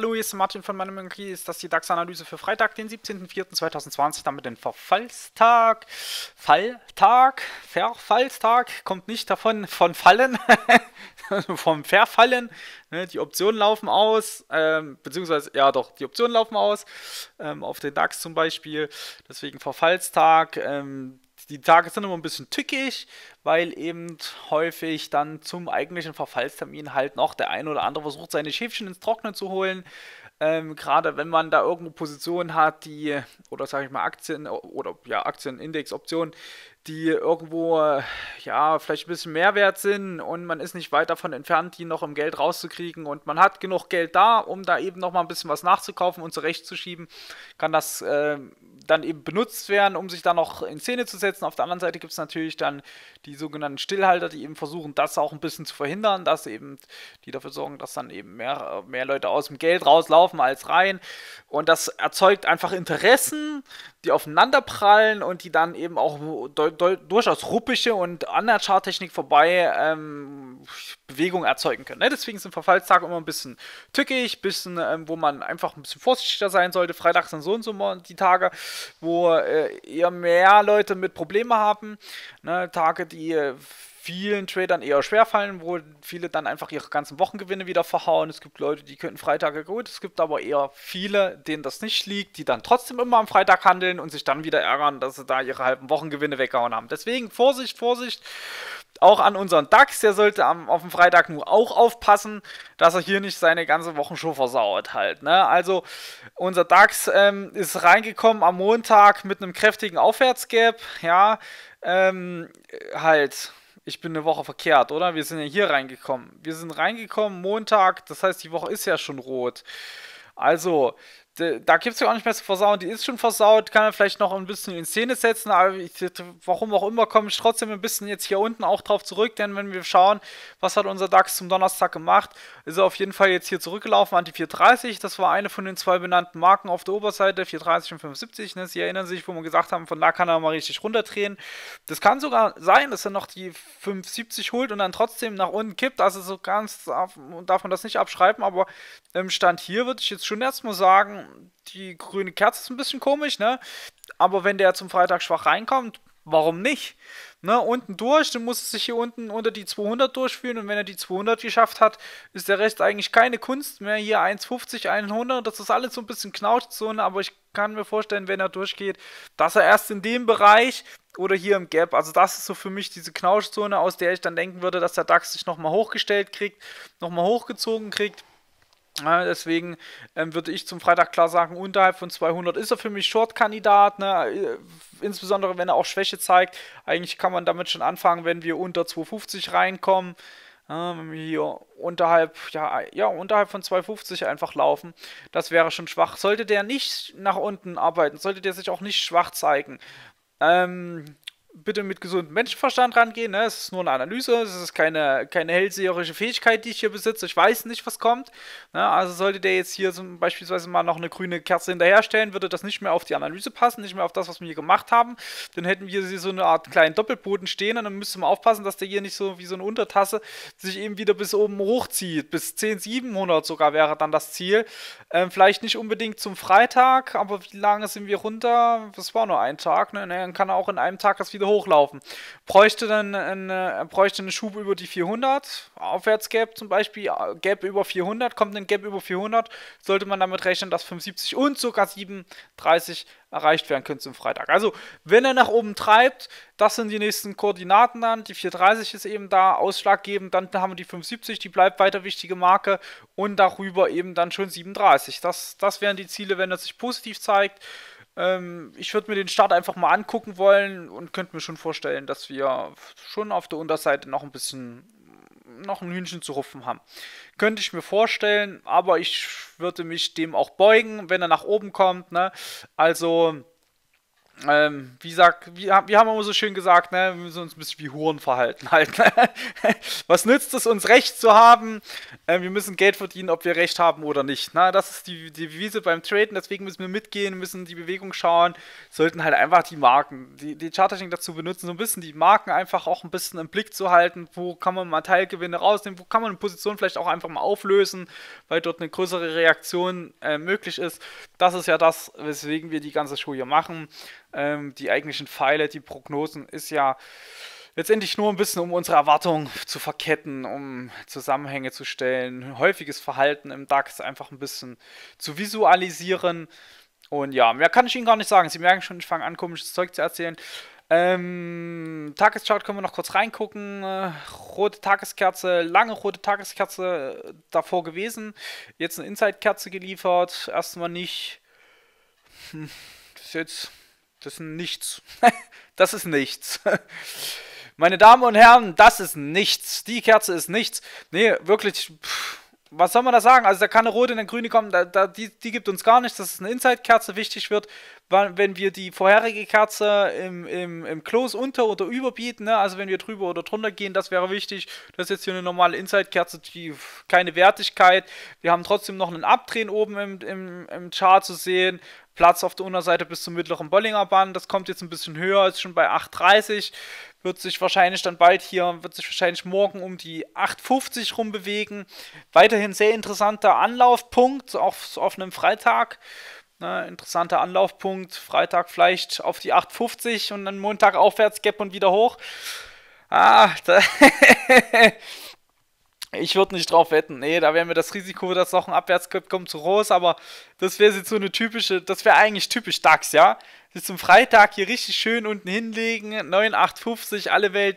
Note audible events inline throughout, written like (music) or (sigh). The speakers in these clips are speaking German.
Hallo, hier ist Martin von meinem Monkey. Ist das die DAX-Analyse für Freitag, den 17.04.2020, damit den Verfallstag. Falltag, Verfallstag, kommt nicht davon von Fallen, (laughs) also vom Verfallen. Ne, die Optionen laufen aus, ähm, beziehungsweise, ja doch, die Optionen laufen aus, ähm, auf den DAX zum Beispiel. Deswegen Verfallstag. Ähm, die Tage sind immer ein bisschen tückig, weil eben häufig dann zum eigentlichen Verfallstermin halt noch der ein oder andere versucht, seine Schäfchen ins Trockene zu holen. Ähm, Gerade wenn man da irgendwo Positionen hat, die, oder sage ich mal Aktien oder ja, Aktienindexoptionen, die irgendwo ja vielleicht ein bisschen mehr wert sind und man ist nicht weit davon entfernt, die noch im Geld rauszukriegen und man hat genug Geld da, um da eben noch mal ein bisschen was nachzukaufen und zurechtzuschieben, kann das äh, dann eben benutzt werden, um sich dann noch in Szene zu setzen. Auf der anderen Seite gibt es natürlich dann die sogenannten Stillhalter, die eben versuchen, das auch ein bisschen zu verhindern, dass eben die dafür sorgen, dass dann eben mehr, mehr Leute aus dem Geld rauslaufen als rein. Und das erzeugt einfach Interessen, die aufeinanderprallen und die dann eben auch durchaus ruppische und an der Charttechnik vorbei ähm, Bewegung erzeugen können. Ne? Deswegen sind Verfallstage immer ein bisschen tückig, bisschen, ähm, wo man einfach ein bisschen vorsichtiger sein sollte. Freitag sind so und so die Tage, wo äh, eher mehr Leute mit Problemen haben. Ne? Tage, die äh, vielen Tradern eher schwerfallen, wo viele dann einfach ihre ganzen Wochengewinne wieder verhauen. Es gibt Leute, die könnten Freitage gut, es gibt aber eher viele, denen das nicht liegt, die dann trotzdem immer am Freitag handeln und sich dann wieder ärgern, dass sie da ihre halben Wochengewinne weggehauen haben. Deswegen Vorsicht, Vorsicht auch an unseren DAX, der sollte am, auf dem Freitag nur auch aufpassen, dass er hier nicht seine ganze Wochenshow versauert halt. Ne? Also unser DAX ähm, ist reingekommen am Montag mit einem kräftigen Aufwärtsgap, ja, ähm, halt ich bin eine Woche verkehrt, oder? Wir sind ja hier reingekommen. Wir sind reingekommen Montag, das heißt, die Woche ist ja schon rot. Also, da gibt es ja auch nicht mehr zu versauen. Die ist schon versaut, kann man vielleicht noch ein bisschen in Szene setzen, aber ich, warum auch immer komme ich trotzdem ein bisschen jetzt hier unten auch drauf zurück, denn wenn wir schauen, was hat unser DAX zum Donnerstag gemacht, ist er auf jeden Fall jetzt hier zurückgelaufen an die 430. Das war eine von den zwei benannten Marken auf der Oberseite, 430 und 75. Ne? Sie erinnern sich, wo wir gesagt haben, von da kann er mal richtig runterdrehen. Das kann sogar sein, dass er noch die 570 holt und dann trotzdem nach unten kippt. Also so ganz darf man das nicht abschreiben, aber im ähm, Stand hier würde ich jetzt schon erstmal sagen, die grüne Kerze ist ein bisschen komisch, ne? Aber wenn der zum Freitag schwach reinkommt, warum nicht? Ne, unten durch, dann muss es sich hier unten unter die 200 durchführen und wenn er die 200 geschafft hat, ist der Rest eigentlich keine Kunst mehr. Hier 1,50, 100, das ist alles so ein bisschen Knautschzone, aber ich kann mir vorstellen, wenn er durchgeht, dass er erst in dem Bereich oder hier im Gap, also das ist so für mich diese Knauschzone, aus der ich dann denken würde, dass der DAX sich nochmal hochgestellt kriegt, nochmal hochgezogen kriegt Deswegen ähm, würde ich zum Freitag klar sagen, unterhalb von 200 ist er für mich Short-Kandidat. Ne? Äh, insbesondere, wenn er auch Schwäche zeigt. Eigentlich kann man damit schon anfangen, wenn wir unter 250 reinkommen. Ähm, hier unterhalb, ja, ja, unterhalb von 250 einfach laufen. Das wäre schon schwach. Sollte der nicht nach unten arbeiten, sollte der sich auch nicht schwach zeigen. Ähm, bitte mit gesundem Menschenverstand rangehen. Ne? Es ist nur eine Analyse, es ist keine, keine hellseherische Fähigkeit, die ich hier besitze. Ich weiß nicht, was kommt. Ne? Also sollte der jetzt hier zum beispielsweise mal noch eine grüne Kerze hinterherstellen, würde das nicht mehr auf die Analyse passen, nicht mehr auf das, was wir hier gemacht haben. Dann hätten wir hier so eine Art kleinen Doppelboden stehen und dann müsste man aufpassen, dass der hier nicht so wie so eine Untertasse sich eben wieder bis oben hochzieht. Bis 10, 700 sogar wäre dann das Ziel. Ähm, vielleicht nicht unbedingt zum Freitag, aber wie lange sind wir runter? Das war nur ein Tag. Ne? Dann kann er auch in einem Tag das wieder wieder hochlaufen. Bräuchte dann eine, bräuchte eine Schub über die 400, Aufwärtsgap zum Beispiel, äh, Gap über 400, kommt ein Gap über 400, sollte man damit rechnen, dass 75 und sogar 37 erreicht werden können zum Freitag. Also, wenn er nach oben treibt, das sind die nächsten Koordinaten dann. Die 430 ist eben da ausschlaggebend. Dann haben wir die 75, die bleibt weiter wichtige Marke. Und darüber eben dann schon 37. Das, das wären die Ziele, wenn er sich positiv zeigt. Ähm, ich würde mir den Start einfach mal angucken wollen und könnte mir schon vorstellen, dass wir schon auf der Unterseite noch ein bisschen noch ein Hühnchen zu rupfen haben. Könnte ich mir vorstellen, aber ich würde mich dem auch beugen, wenn er nach oben kommt. Ne? Also ähm, wie sagt, wie, wir haben immer so schön gesagt, ne, wir müssen uns ein bisschen wie Huren verhalten (laughs) halt. Ne? Was nützt es uns, Recht zu haben? Ähm, wir müssen Geld verdienen, ob wir Recht haben oder nicht. Ne? Das ist die, Devise beim Traden, deswegen müssen wir mitgehen, müssen die Bewegung schauen, sollten halt einfach die Marken, die, die Charttechnik dazu benutzen, so ein bisschen die Marken einfach auch ein bisschen im Blick zu halten, wo kann man mal Teilgewinne rausnehmen, wo kann man eine Position vielleicht auch einfach mal auflösen, weil dort eine größere Reaktion äh, möglich ist. Das ist ja das, weswegen wir die ganze Show hier machen ähm, die eigentlichen Pfeile, die Prognosen, ist ja letztendlich nur ein bisschen, um unsere Erwartungen zu verketten, um Zusammenhänge zu stellen, häufiges Verhalten im DAX einfach ein bisschen zu visualisieren. Und ja, mehr kann ich Ihnen gar nicht sagen. Sie merken schon, ich fange an, komisches Zeug zu erzählen. Ähm, Tageschart können wir noch kurz reingucken. Äh, rote Tageskerze, lange rote Tageskerze äh, davor gewesen. Jetzt eine Inside-Kerze geliefert. Erstmal nicht. Hm, das ist jetzt das ist nichts. (laughs) das ist nichts. (laughs) Meine Damen und Herren, das ist nichts. Die Kerze ist nichts. Nee, wirklich. Pff, was soll man da sagen? Also da kann eine rote und eine grüne kommen. Da, da, die, die gibt uns gar nichts. Dass es eine Inside-Kerze wichtig wird, wenn wir die vorherige Kerze im, im, im Close unter oder überbieten. Ne? Also wenn wir drüber oder drunter gehen, das wäre wichtig. Das ist jetzt hier eine normale Inside-Kerze, die keine Wertigkeit. Wir haben trotzdem noch einen Abdrehen oben im, im, im Chart zu sehen. Platz auf der Unterseite bis zum mittleren Bollinger Band. Das kommt jetzt ein bisschen höher, ist schon bei 8,30. Wird sich wahrscheinlich dann bald hier, wird sich wahrscheinlich morgen um die 8,50 rum bewegen. Weiterhin sehr interessanter Anlaufpunkt, auch auf einem Freitag. Ne, interessanter Anlaufpunkt. Freitag vielleicht auf die 8,50 und dann Montag aufwärts, Gap und wieder hoch. Ah, da (laughs) Ich würde nicht drauf wetten. Nee, da wäre mir das Risiko, dass noch ein Abwärtskripp kommt, zu groß. Aber das wäre jetzt so eine typische, das wäre eigentlich typisch DAX, ja? Sie zum Freitag hier richtig schön unten hinlegen. 9,850, alle Welt.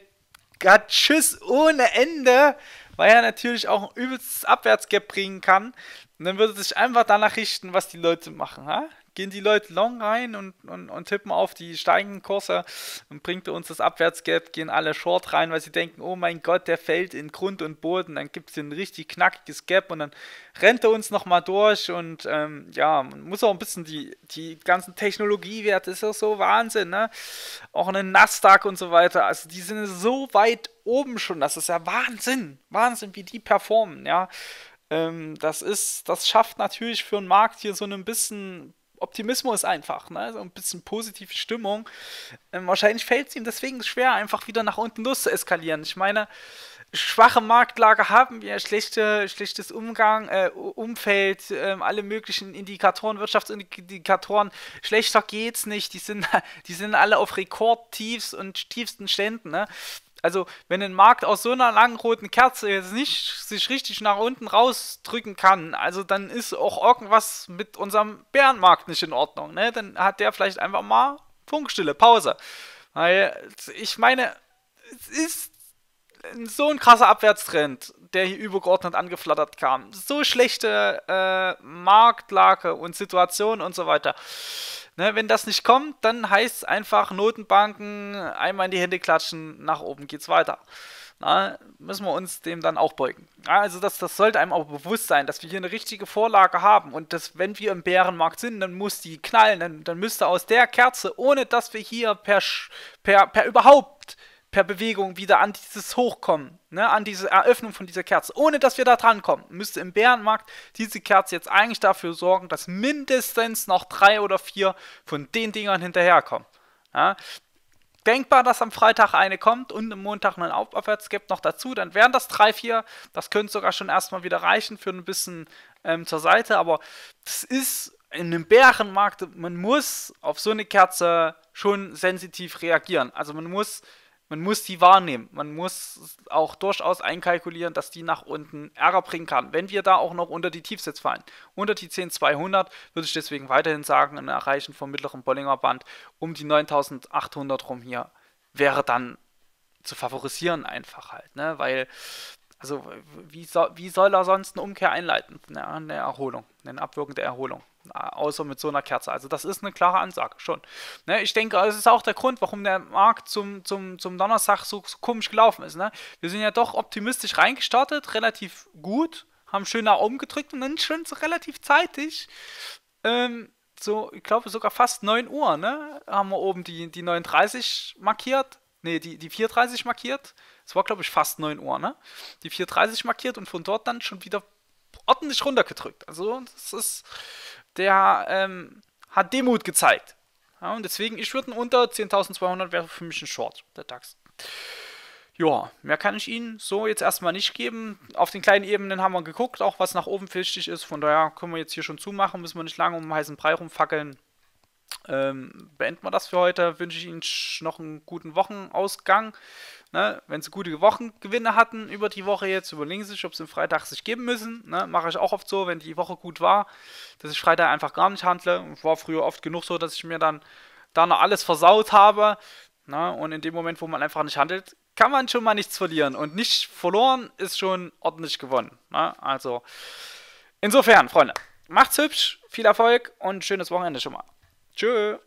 Gott, tschüss, ohne Ende. Weil er natürlich auch ein übelstes Abwärtsgap bringen kann. Und dann würde sich einfach danach richten, was die Leute machen, ha? gehen die Leute long rein und, und, und tippen auf die steigenden Kurse und bringt uns das Abwärtsgap, gehen alle short rein, weil sie denken, oh mein Gott, der fällt in Grund und Boden, dann gibt es ein richtig knackiges Gap und dann rennt er uns nochmal durch und ähm, ja, man muss auch ein bisschen die, die ganzen Technologiewerte, ist ja so Wahnsinn, ne? Auch einen Nasdaq und so weiter, also die sind so weit oben schon, das ist ja Wahnsinn, Wahnsinn, wie die performen, ja ähm, das ist, das schafft natürlich für einen Markt hier so ein bisschen, Optimismus einfach, ne? so ein bisschen positive Stimmung. Ähm, wahrscheinlich fällt es ihm deswegen schwer, einfach wieder nach unten los zu eskalieren. Ich meine, schwache Marktlage haben wir, schlechte, schlechtes Umgang, äh, Umfeld, äh, alle möglichen Indikatoren, Wirtschaftsindikatoren, schlechter geht's nicht, die sind, (laughs) die sind alle auf Rekordtiefs und tiefsten Ständen, ne? Also, wenn ein Markt aus so einer langen roten Kerze jetzt nicht sich richtig nach unten rausdrücken kann, also dann ist auch irgendwas mit unserem Bärenmarkt nicht in Ordnung. Ne? Dann hat der vielleicht einfach mal Funkstille, Pause. Weil ich meine, es ist so ein krasser Abwärtstrend, der hier übergeordnet angeflattert kam. So schlechte äh, Marktlage und Situation und so weiter. Ne, wenn das nicht kommt, dann heißt es einfach Notenbanken, einmal in die Hände klatschen, nach oben geht's weiter. Na, müssen wir uns dem dann auch beugen. Also das, das sollte einem auch bewusst sein, dass wir hier eine richtige Vorlage haben und dass wenn wir im Bärenmarkt sind, dann muss die knallen, dann, dann müsste aus der Kerze, ohne dass wir hier per, per, per überhaupt per Bewegung wieder an dieses Hochkommen, ne, an diese Eröffnung von dieser Kerze, ohne dass wir da dran kommen, müsste im Bärenmarkt diese Kerze jetzt eigentlich dafür sorgen, dass mindestens noch drei oder vier von den Dingern hinterherkommen. Ja. Denkbar, dass am Freitag eine kommt und am Montag einen Aufwärts gibt noch dazu, dann wären das drei, vier. Das könnte sogar schon erstmal wieder reichen für ein bisschen ähm, zur Seite, aber das ist in einem Bärenmarkt, man muss auf so eine Kerze schon sensitiv reagieren. Also man muss man muss sie wahrnehmen. Man muss auch durchaus einkalkulieren, dass die nach unten Ärger bringen kann. Wenn wir da auch noch unter die Tiefsitz fallen, unter die 10.200, würde ich deswegen weiterhin sagen, ein Erreichen vom mittleren Bollinger Band um die 9.800 rum hier wäre dann zu favorisieren einfach halt, ne? Weil, also wie, so, wie soll er sonst eine Umkehr einleiten? Eine, eine Erholung, eine abwirkende Erholung außer mit so einer Kerze. Also das ist eine klare Ansage schon. Ne, ich denke, das also ist auch der Grund, warum der Markt zum, zum, zum Donnerstag so, so komisch gelaufen ist. Ne? Wir sind ja doch optimistisch reingestartet, relativ gut, haben schön nach oben gedrückt und dann schon so relativ zeitig. Ähm, so, ich glaube sogar fast 9 Uhr, ne? Haben wir oben die, die 39 markiert. Ne, die, die 4.30 markiert. Es war, glaube ich, fast 9 Uhr, ne? Die 4.30 markiert und von dort dann schon wieder ordentlich runtergedrückt. Also, das ist der ähm, hat Demut gezeigt. Ja, und deswegen, ich würde unter 10.200 wäre für mich ein Short, der DAX. Ja, mehr kann ich Ihnen so jetzt erstmal nicht geben. Auf den kleinen Ebenen haben wir geguckt, auch was nach oben wichtig ist. Von daher können wir jetzt hier schon zumachen, müssen wir nicht lange um den heißen Brei rumfackeln. Ähm, beenden wir das für heute. Wünsche ich Ihnen noch einen guten Wochenausgang. Ne? Wenn sie gute Wochengewinne hatten über die Woche jetzt, überlegen sie sich, ob sie Freitag sich geben müssen. Ne? Mache ich auch oft so, wenn die Woche gut war, dass ich Freitag einfach gar nicht handle. War früher oft genug so, dass ich mir dann da noch alles versaut habe. Ne? Und in dem Moment, wo man einfach nicht handelt, kann man schon mal nichts verlieren. Und nicht verloren ist schon ordentlich gewonnen. Ne? Also, insofern, Freunde, macht's hübsch, viel Erfolg und schönes Wochenende schon mal. Tschö.